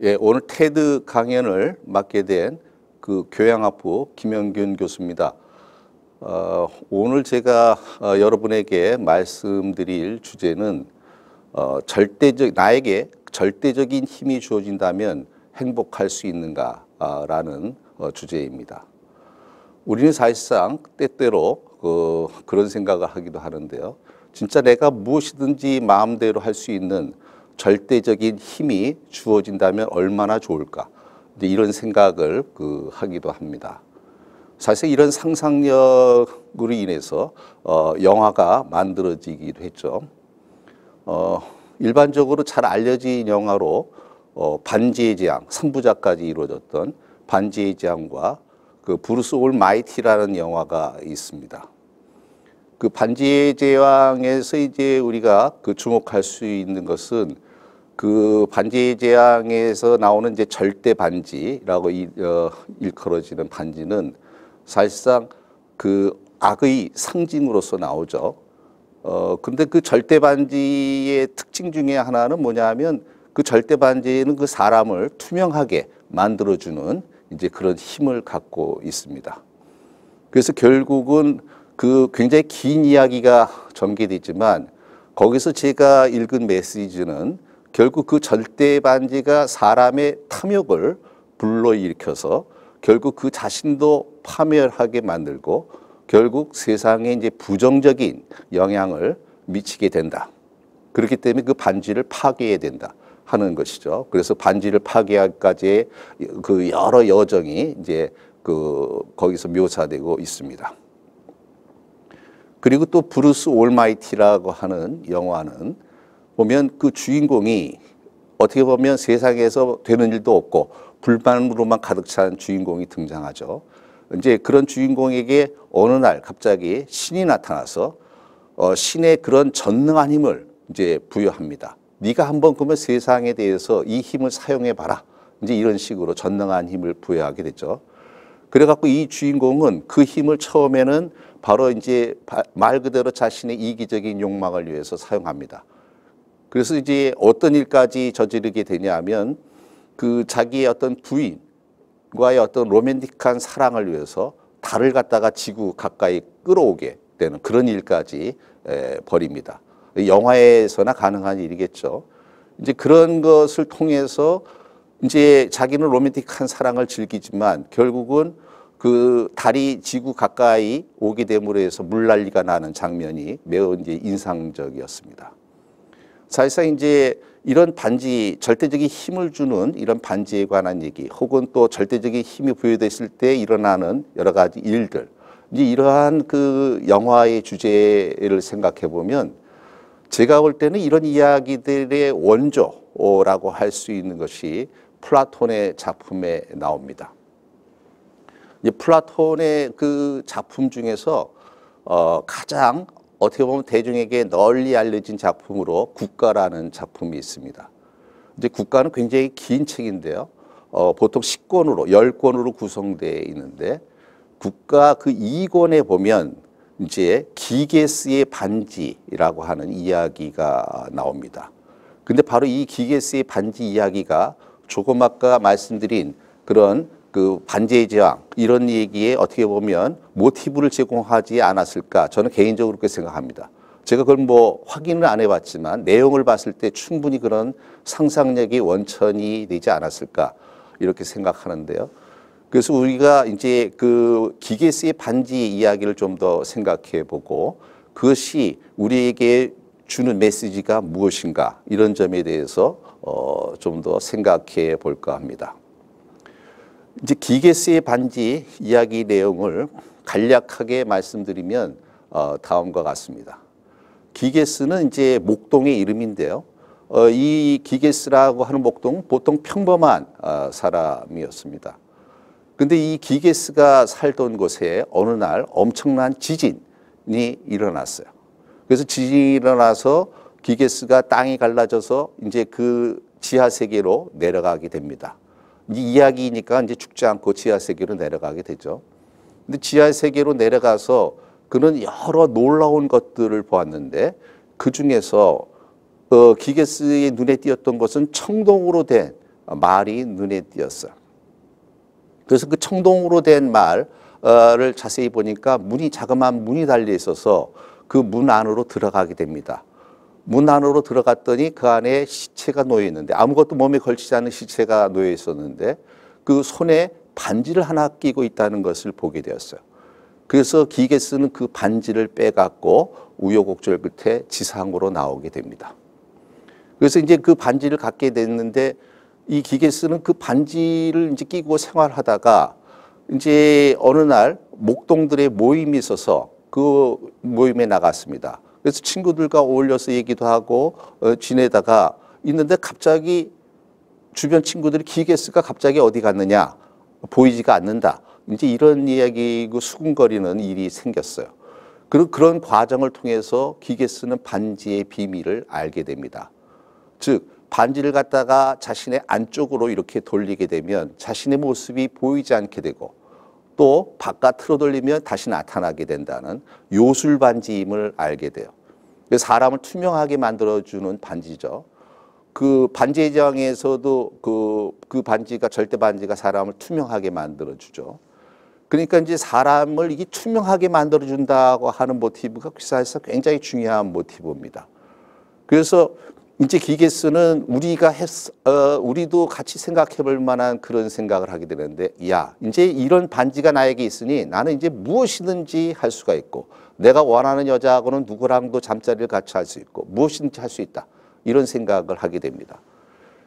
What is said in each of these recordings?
예, 오늘 테드 강연을 맡게 된 그 교양학부 김영균 교수입니다. 어, 오늘 제가 어, 여러분에게 말씀드릴 주제는 어, 절대적 나에게 절대적인 힘이 주어진다면 행복할 수 있는가라는 어, 주제입니다. 우리는 사실상 때때로 그, 그런 생각을 하기도 하는데요. 진짜 내가 무엇이든지 마음대로 할 수 있는 절대적인 힘이 주어진다면 얼마나 좋을까. 이런 생각을 그 하기도 합니다. 사실 이런 상상력으로 인해서 어, 영화가 만들어지기도 했죠. 어, 일반적으로 잘 알려진 영화로 어, 반지의 제왕, 3부작까지 이루어졌던 반지의 제왕과 그 브루스 올마이티라는 영화가 있습니다. 그 반지의 제왕에서 이제 우리가 그 주목할 수 있는 것은 그 반지 제왕에서 나오는 이제 절대 반지라고 이, 어, 일컬어지는 반지는 사실상 그 악의 상징으로서 나오죠. 어, 근데 그 절대 반지의 특징 중에 하나는 뭐냐면 그 절대 반지는 그 사람을 투명하게 만들어주는 이제 그런 힘을 갖고 있습니다. 그래서 결국은 그 굉장히 긴 이야기가 전개되지만 거기서 제가 읽은 메시지는 결국 그 절대 반지가 사람의 탐욕을 불러일으켜서 결국 그 자신도 파멸하게 만들고 결국 세상에 이제 부정적인 영향을 미치게 된다. 그렇기 때문에 그 반지를 파괴해야 된다 하는 것이죠. 그래서 반지를 파괴할까지의 그 여러 여정이 이제 그 거기서 묘사되고 있습니다. 그리고 또 브루스 올마이티라고 하는 영화는 보면 그 주인공이 어떻게 보면 세상에서 되는 일도 없고 불만으로만 가득 찬 주인공이 등장하죠. 이제 그런 주인공에게 어느 날 갑자기 신이 나타나서 어, 신의 그런 전능한 힘을 이제 부여합니다. 네가 한번 그러면 세상에 대해서 이 힘을 사용해 봐라. 이제 이런 식으로 전능한 힘을 부여하게 되죠. 그래갖고 이 주인공은 그 힘을 처음에는 바로 이제 말 그대로 자신의 이기적인 욕망을 위해서 사용합니다. 그래서 이제 어떤 일까지 저지르게 되냐 하면 그 자기의 어떤 부인과의 어떤 로맨틱한 사랑을 위해서 달을 갖다가 지구 가까이 끌어오게 되는 그런 일까지 에, 벌입니다. 영화에서나 가능한 일이겠죠. 이제 그런 것을 통해서 이제 자기는 로맨틱한 사랑을 즐기지만 결국은 그 달이 지구 가까이 오게 됨으로 해서 물난리가 나는 장면이 매우 이제 인상적이었습니다. 사실상 이제 이런 반지 절대적인 힘을 주는 이런 반지에 관한 얘기 혹은 또 절대적인 힘이 부여됐을 때 일어나는 여러 가지 일들 이제 이러한 그 영화의 주제를 생각해 보면 제가 볼 때는 이런 이야기들의 원조라고 할 수 있는 것이 플라톤의 작품에 나옵니다. 이 플라톤의 그 작품 중에서 어, 가장 어떻게 보면 대중에게 널리 알려진 작품으로 국가라는 작품이 있습니다. 이제 국가는 굉장히 긴 책인데요. 어, 보통 10권으로, 10권으로 구성되어 있는데 국가 그 2권에 보면 이제 기계스의 반지라고 하는 이야기가 나옵니다. 근데 바로 이 기계스의 반지 이야기가 조금 아까 말씀드린 그런 그 반제의 제왕 이런 얘기에 어떻게 보면 모티브를 제공하지 않았을까 저는 개인적으로 그렇게 생각합니다. 제가 그걸 뭐 확인을 안 해봤지만 내용을 봤을 때 충분히 그런 상상력이 원천이 되지 않았을까 이렇게 생각하는데요. 그래서 우리가 이제 그 기계스의 반지 이야기를 좀 더 생각해 보고 그것이 우리에게 주는 메시지가 무엇인가 이런 점에 대해서 어, 좀 더 생각해 볼까 합니다. 이제 기계세 반지 이야기 내용을 간략하게 말씀드리면 어, 다음과 같습니다. 기계스는 이제 목동의 이름인데요. 어, 이 기계스라고 하는 목동 보통 평범한 어, 사람이었습니다. 근데 이 기계스가 살던 곳에 어느 날 엄청난 지진이 일어났어요. 그래서 지진이 일어나서 기계스가 땅이 갈라져서 이제 그 지하 세계로 내려가게 됩니다. 이 이야기니까 이제 죽지 않고 지하 세계로 내려가게 되죠. 근데 지하 세계로 내려가서 그는 여러 놀라운 것들을 보았는데 그 중에서 어, 기게스의 눈에 띄었던 것은 청동으로 된 말이 눈에 띄었어. 그래서 그 청동으로 된 말을 자세히 보니까 문이 자그마한 문이 달려 있어서 그 문 안으로 들어가게 됩니다. 문 안으로 들어갔더니 그 안에 시체가 놓여 있는데 아무것도 몸에 걸치지 않은 시체가 놓여 있었는데 그 손에 반지를 하나 끼고 있다는 것을 보게 되었어요. 그래서 기계쓰는그 반지를 빼갖고 우여곡절 끝에 지상으로 나오게 됩니다. 그래서 이제 그 반지를 갖게 됐는데 이기계쓰는그 반지를 이제 끼고 생활하다가 이제 어느 날 목동들의 모임이 있어서 그 모임에 나갔습니다. 그래서 친구들과 어울려서 얘기도 하고 어, 지내다가 있는데 갑자기 주변 친구들이 기계스가 갑자기 어디 갔느냐 보이지가 않는다. 이제 이런 이야기고 수군거리는 일이 생겼어요. 그리고 그런 과정을 통해서 기계스는 반지의 비밀을 알게 됩니다. 즉 반지를 갖다가 자신의 안쪽으로 이렇게 돌리게 되면 자신의 모습이 보이지 않게 되고 또 바깥으로 돌리면 다시 나타나게 된다는 요술 반지임을 알게 돼요. 그 사람을 투명하게 만들어주는 반지죠. 그반지 장에서도 그, 그 반지가, 절대 반지가 사람을 투명하게 만들어주죠. 그러니까 이제 사람을 이게 투명하게 만들어준다고 하는 모티브가 기사에서 그 굉장히 중요한 모티브입니다. 그래서 이제 기게쓰는 우리가 했, 어, 우리도 같이 생각해 볼 만한 그런 생각을 하게 되는데, 야, 이제 이런 반지가 나에게 있으니 나는 이제 무엇이든지 할 수가 있고, 내가 원하는 여자하고는 누구랑도 잠자리를 같이 할 수 있고, 무엇이든지 할 수 있다. 이런 생각을 하게 됩니다.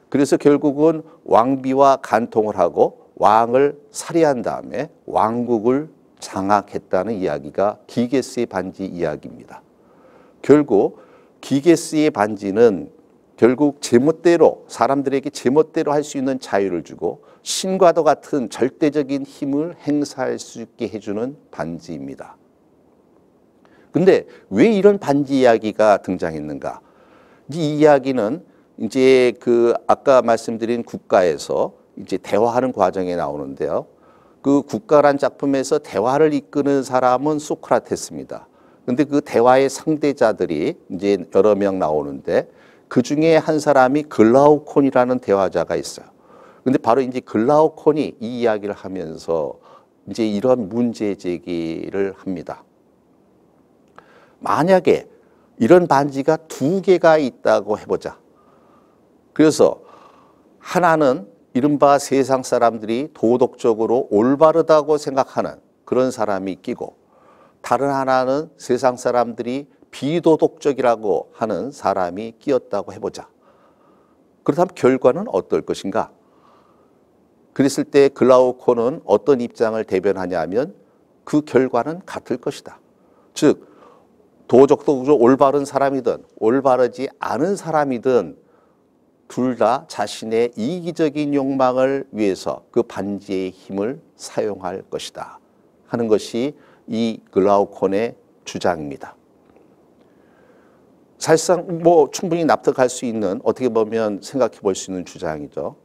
그래서 결국은 왕비와 간통을 하고 왕을 살해한 다음에 왕국을 장악했다는 이야기가 기게스의 반지 이야기입니다. 결국 기게스의 반지는 결국 제멋대로 사람들에게 제멋대로 할 수 있는 자유를 주고 신과도 같은 절대적인 힘을 행사할 수 있게 해주는 반지입니다. 근데 왜 이런 반지 이야기가 등장했는가? 이 이야기는 이제 그 아까 말씀드린 국가에서 이제 대화하는 과정에 나오는데요. 그 국가란 작품에서 대화를 이끄는 사람은 소크라테스입니다. 근데 그 대화의 상대자들이 이제 여러 명 나오는데 그 중에 한 사람이 글라우콘이라는 대화자가 있어요. 근데 바로 이제 글라우콘이 이 이야기를 하면서 이제 이런 문제 제기를 합니다. 만약에 이런 반지가 두 개가 있다고 해보자. 그래서 하나는 이른바 세상 사람들이 도덕적으로 올바르다고 생각하는 그런 사람이 끼고 다른 하나는 세상 사람들이 비도덕적이라고 하는 사람이 끼었다고 해보자. 그렇다면 결과는 어떨 것인가? 그랬을 때 글라우코는 어떤 입장을 대변하냐면 그 결과는 같을 것이다. 즉도적으로 올바른 사람이든 올바르지 않은 사람이든 둘 다 자신의 이기적인 욕망을 위해서 그 반지의 힘을 사용할 것이다 하는 것이 이 글라우콘의 주장입니다. 사실상 뭐 충분히 납득할 수 있는 어떻게 보면 생각해 볼 수 있는 주장이죠.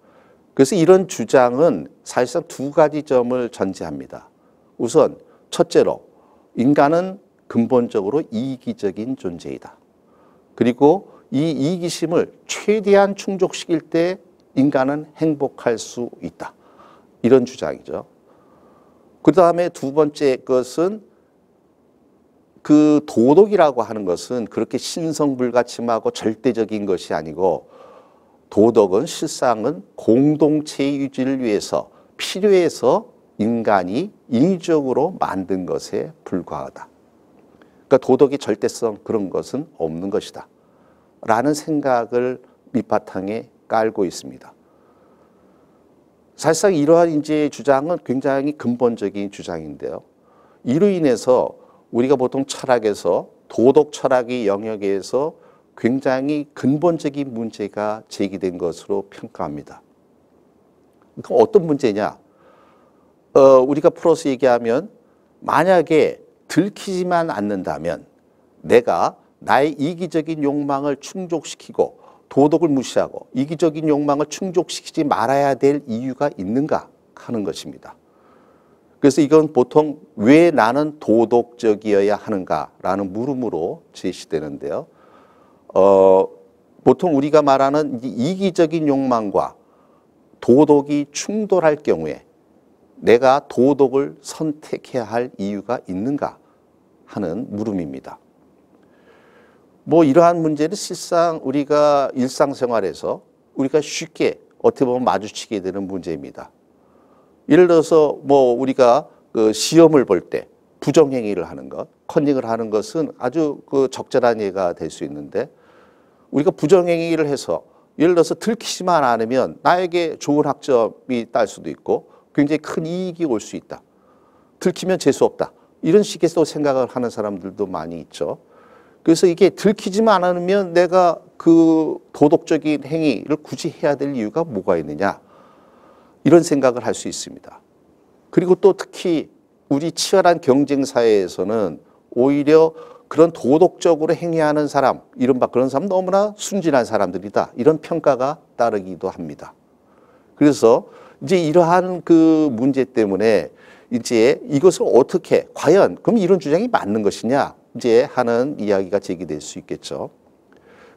그래서 이런 주장은 사실상 두 가지 점을 전제합니다. 우선 첫째로 인간은 근본적으로 이기적인 존재이다. 그리고 이 이기심을 최대한 충족시킬 때 인간은 행복할 수 있다. 이런 주장이죠. 그 다음에 두 번째 것은 그 도덕이라고 하는 것은 그렇게 신성불가침하고 절대적인 것이 아니고 도덕은 실상은 공동체의 유지를 위해서 필요해서 인간이 인위적으로 만든 것에 불과하다. 그러니까 도덕의 절대성 그런 것은 없는 것이다. 라는 생각을 밑바탕에 깔고 있습니다. 사실상 이러한 인제 주장은 굉장히 근본적인 주장인데요. 이로 인해서 우리가 보통 철학에서 도덕 철학의 영역에서 굉장히 근본적인 문제가 제기된 것으로 평가합니다. 그럼 어떤 문제냐? 어, 우리가 풀어서 얘기하면 만약에 들키지만 않는다면 내가 나의 이기적인 욕망을 충족시키고 도덕을 무시하고 이기적인 욕망을 충족시키지 말아야 될 이유가 있는가 하는 것입니다. 그래서 이건 보통 왜 나는 도덕적이어야 하는가라는 물음으로 제시되는데요. 어, 보통 우리가 말하는 이기적인 욕망과 도덕이 충돌할 경우에 내가 도덕을 선택해야 할 이유가 있는가 하는 물음입니다. 뭐 이러한 문제는 실상 우리가 일상생활에서 우리가 쉽게 어떻게 보면 마주치게 되는 문제입니다. 예를 들어서 뭐 우리가 그 시험을 볼 때 부정행위를 하는 것, 컨닝을 하는 것은 아주 그 적절한 예가 될 수 있는데 우리가 부정행위를 해서 예를 들어서 들키지만 않으면 나에게 좋은 학점이 딸 수도 있고 굉장히 큰 이익이 올 수 있다. 들키면 재수 없다. 이런 식에서 생각을 하는 사람들도 많이 있죠. 그래서 이게 들키지만 않으면 내가 그 도덕적인 행위를 굳이 해야 될 이유가 뭐가 있느냐. 이런 생각을 할 수 있습니다. 그리고 또 특히 우리 치열한 경쟁 사회에서는 오히려 그런 도덕적으로 행위하는 사람, 이른바 그런 사람 너무나 순진한 사람들이다. 이런 평가가 따르기도 합니다. 그래서 이제 이러한 그 문제 때문에 이제 이것을 어떻게, 과연, 그럼 이런 주장이 맞는 것이냐? 이제 하는 이야기가 제기될 수 있겠죠.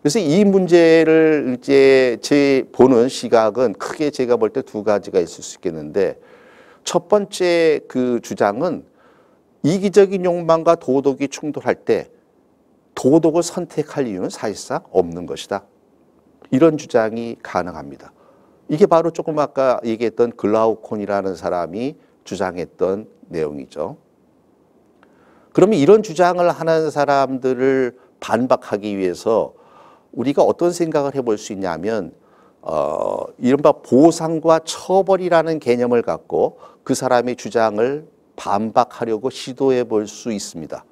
그래서 이 문제를 이제 제 보는 시각은 크게 제가 볼 때 두 가지가 있을 수 있겠는데 첫 번째 그 주장은 이기적인 욕망과 도덕이 충돌할 때 도덕을 선택할 이유는 사실상 없는 것이다. 이런 주장이 가능합니다. 이게 바로 조금 아까 얘기했던 글라우콘이라는 사람이 주장했던 내용이죠. 그러면 이런 주장을 하는 사람들을 반박하기 위해서 우리가 어떤 생각을 해볼 수 있냐면 어, 이른바 보상과 처벌이라는 개념을 갖고 그 사람의 주장을 반박하려고 시도해 볼 수 있습니다.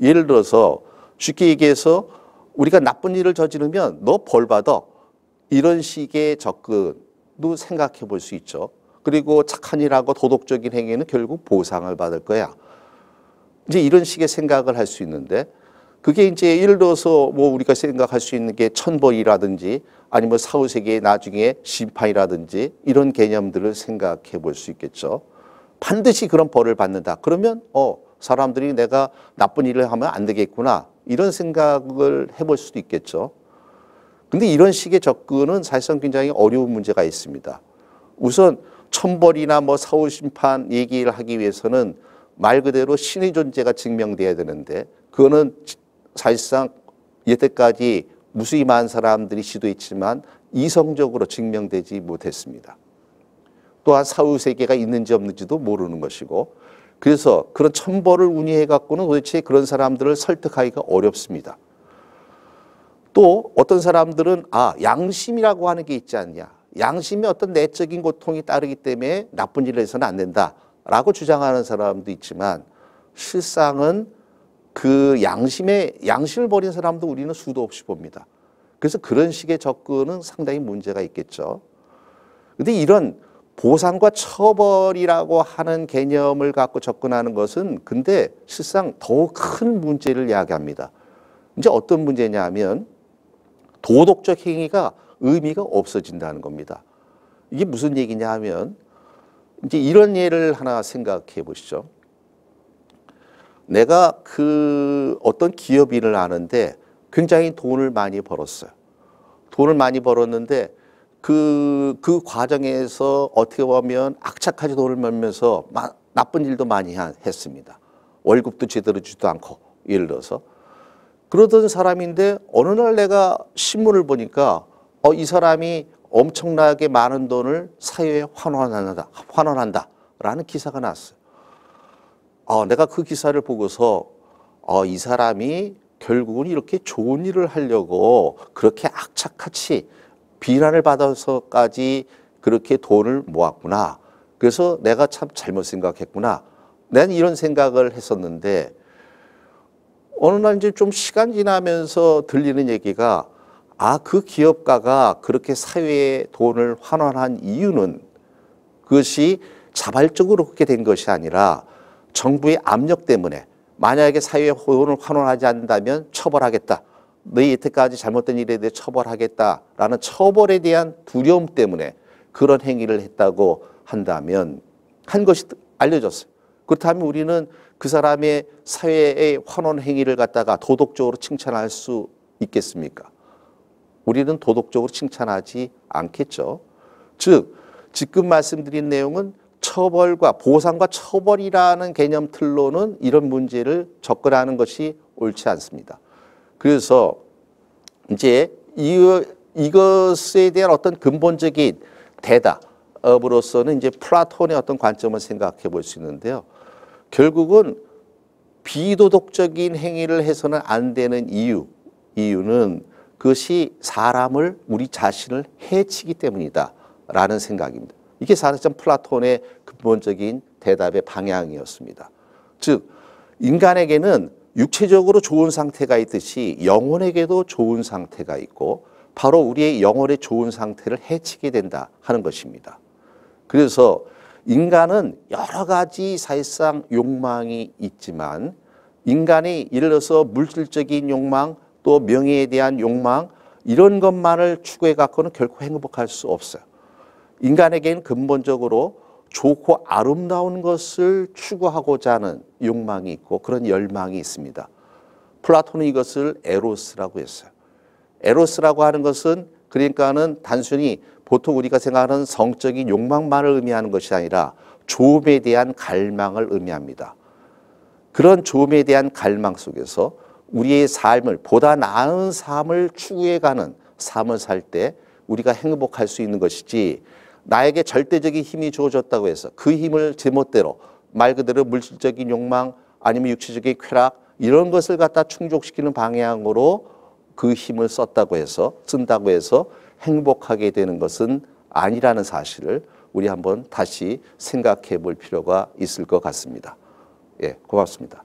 예를 들어서 쉽게 얘기해서 우리가 나쁜 일을 저지르면 너벌 받아 이런 식의 접근도 생각해 볼 수 있죠. 그리고 착한 일하고 도덕적인 행위는 결국 보상을 받을 거야. 이제 이런 식의 생각을 할 수 있는데 그게 이제 예를 들어서 뭐 우리가 생각할 수 있는 게 천벌이라든지 아니면 뭐 사후세계 나중에 심판이라든지 이런 개념들을 생각해 볼 수 있겠죠. 반드시 그런 벌을 받는다. 그러면 어 사람들이 내가 나쁜 일을 하면 안 되겠구나 이런 생각을 해 볼 수도 있겠죠. 근데 이런 식의 접근은 사실상 굉장히 어려운 문제가 있습니다. 우선 천벌이나 뭐 사후 심판 얘기를 하기 위해서는 말 그대로 신의 존재가 증명돼야 되는데 그거는 사실상 여태까지 무수히 많은 사람들이 시도했지만 이성적으로 증명되지 못했습니다. 또한 사후 세계가 있는지 없는지도 모르는 것이고 그래서 그런 천벌을 운이해 갖고는 도대체 그런 사람들을 설득하기가 어렵습니다. 또 어떤 사람들은 아 양심이라고 하는 게 있지 않냐 양심이 어떤 내적인 고통이 따르기 때문에 나쁜 일을 해서는 안 된다라고 주장하는 사람도 있지만 실상은 그 양심에 양심을 버린 사람도 우리는 수도 없이 봅니다. 그래서 그런 식의 접근은 상당히 문제가 있겠죠. 근데 이런 보상과 처벌이라고 하는 개념을 갖고 접근하는 것은 근데 실상 더 큰 문제를 야기합니다. 이제 어떤 문제냐 하면 도덕적 행위가 의미가 없어진다는 겁니다. 이게 무슨 얘기냐 하면 이제 이런 예를 하나 생각해 보시죠. 내가 그 어떤 기업인을 아는데 굉장히 돈을 많이 벌었어요. 돈을 많이 벌었는데 그, 그 과정에서 어떻게 보면 악착하이 돈을 벌면서 마, 나쁜 일도 많이 하, 했습니다. 월급도 제대로 주지도 않고, 예를 들어서. 그러던 사람인데 어느 날 내가 신문을 보니까 어, 이 사람이 엄청나게 많은 돈을 사회에 환원한다, 환원한다. 라는 기사가 났어요. 어, 내가 그 기사를 보고서 어, 이 사람이 결국은 이렇게 좋은 일을 하려고 그렇게 악착같이 비난을 받아서까지 그렇게 돈을 모았구나. 그래서 내가 참 잘못 생각했구나. 난 이런 생각을 했었는데 어느 날 이제 좀 시간 지나면서 들리는 얘기가 아, 그 기업가가 그렇게 사회에 돈을 환원한 이유는 그것이 자발적으로 그렇게 된 것이 아니라 정부의 압력 때문에 만약에 사회의 호응을 환원하지 않는다면 처벌하겠다. 너희 여태까지 잘못된 일에 대해 처벌하겠다라는 처벌에 대한 두려움 때문에 그런 행위를 했다고 한다면 한 것이 알려졌어요. 그렇다면 우리는 그 사람의 사회의 환원 행위를 갖다가 도덕적으로 칭찬할 수 있겠습니까? 우리는 도덕적으로 칭찬하지 않겠죠. 즉, 지금 말씀드린 내용은 처벌과 보상과 처벌이라는 개념 틀로는 이런 문제를 접근하는 것이 옳지 않습니다. 그래서 이제 이, 이것에 대한 어떤 근본적인 대답으로서는 이제 플라톤의 어떤 관점을 생각해 볼 수 있는데요. 결국은 비도덕적인 행위를 해서는 안 되는 이유, 이유는 그것이 사람을 우리 자신을 해치기 때문이다라는 생각입니다. 이게 사실상 플라톤의 근본적인 대답의 방향이었습니다. 즉 인간에게는 육체적으로 좋은 상태가 있듯이 영혼에게도 좋은 상태가 있고 바로 우리의 영혼의 좋은 상태를 해치게 된다 하는 것입니다. 그래서 인간은 여러 가지 사실상 욕망이 있지만 인간이 예를 들어서 물질적인 욕망 또 명예에 대한 욕망 이런 것만을 추구해 갖고는 결코 행복할 수 없어요. 인간에게는 근본적으로 좋고 아름다운 것을 추구하고자 하는 욕망이 있고 그런 열망이 있습니다. 플라톤은 이것을 에로스라고 했어요. 에로스라고 하는 것은 그러니까는 단순히 보통 우리가 생각하는 성적인 욕망만을 의미하는 것이 아니라 조음에 대한 갈망을 의미합니다. 그런 조음에 대한 갈망 속에서 우리의 삶을 보다 나은 삶을 추구해가는 삶을 살 때 우리가 행복할 수 있는 것이지 나에게 절대적인 힘이 주어졌다고 해서 그 힘을 제멋대로 말 그대로 물질적인 욕망 아니면 육체적인 쾌락 이런 것을 갖다 충족시키는 방향으로 그 힘을 썼다고 해서 쓴다고 해서 행복하게 되는 것은 아니라는 사실을 우리 한번 다시 생각해 볼 필요가 있을 것 같습니다. 예, 고맙습니다.